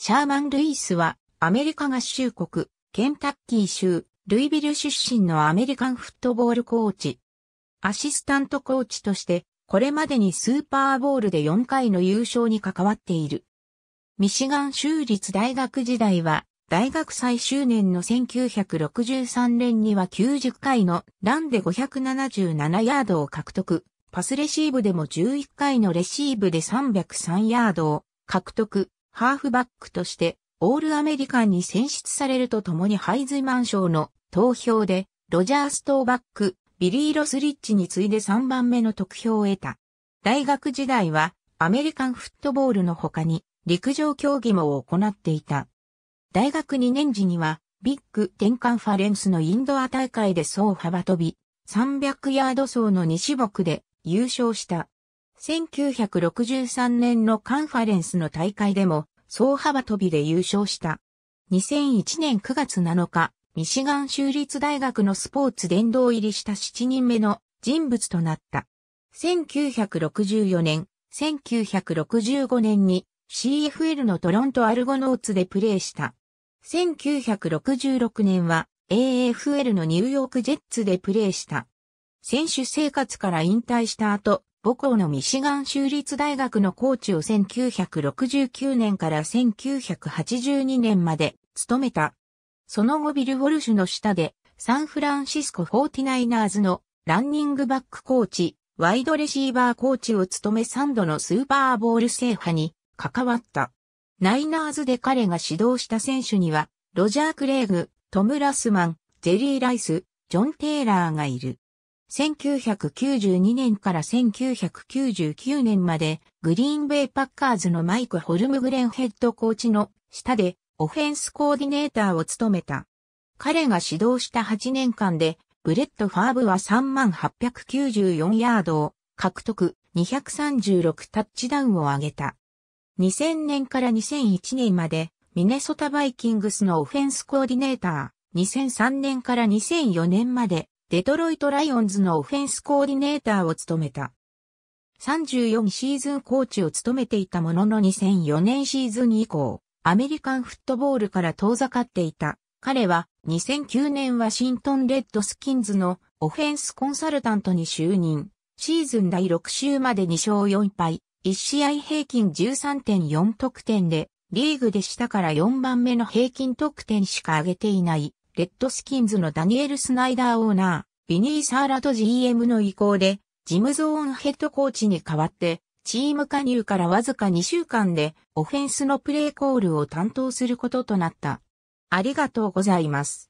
シャーマン・ルイスは、アメリカ合衆国、ケンタッキー州、ルイビル出身のアメリカンフットボールコーチ。アシスタントコーチとして、これまでにスーパーボールで4回の優勝に関わっている。ミシガン州立大学時代は、大学最終年の1963年には90回のランで577ヤードを獲得。パスレシーブでも11回のレシーブで303ヤードを獲得。ハーフバックとしてオールアメリカンに選出されるとともにハイズマン賞の投票でロジャー・ストーバック、ビリー・ロスリッチに次いで3番目の得票を得た。大学時代はアメリカンフットボールの他に陸上競技も行っていた。大学2年時にはビッグテンカンファレンスのインドア大会で総幅跳び300ヤード走の2種目で優勝した。1963年のカンファレンスの大会でも、総幅跳びで優勝した。2001年9月7日、ミシガン州立大学のスポーツ殿堂入りした7人目の人物となった。1964年、1965年に CFL のトロントアルゴノーツでプレーした。1966年は AFL のニューヨークジェッツでプレーした。選手生活から引退した後、母校のミシガン州立大学のコーチを1969年から1982年まで務めた。その後ビル・ウォルシュの下でサンフランシスコフォーティナイナーズのランニングバックコーチ、ワイドレシーバーコーチを務め3度のスーパーボール制覇に関わった。ナイナーズで彼が指導した選手には、ロジャー・クレイグ、トム・ラスマン、ゼリー・ライス、ジョン・テイラーがいる。1992年から1999年までグリーンベイパッカーズのマイク・ホルムグレンヘッドコーチの下でオフェンスコーディネーターを務めた。彼が指導した8年間でブレット・ファーブは3894ヤードを獲得236タッチダウンを挙げた。2000年から2001年までミネソタバイキングスのオフェンスコーディネーター、2003年から2004年までデトロイト・ライオンズのオフェンスコーディネーターを務めた。34シーズンコーチを務めていたものの2004年シーズン以降、アメリカンフットボールから遠ざかっていた。彼は2009年ワシントン・レッドスキンズのオフェンスコンサルタントに就任。シーズン第6週まで2勝4敗、1試合平均13.4得点で、リーグで下から4番目の平均得点しか上げていないレッドスキンズのダニエル・スナイダーオーナー、ビニー・サーラと GM の意向で、ジム・ゾーンヘッドコーチに代わって、チーム加入からわずか2週間で、オフェンスのプレイコールを担当することとなった。ありがとうございます。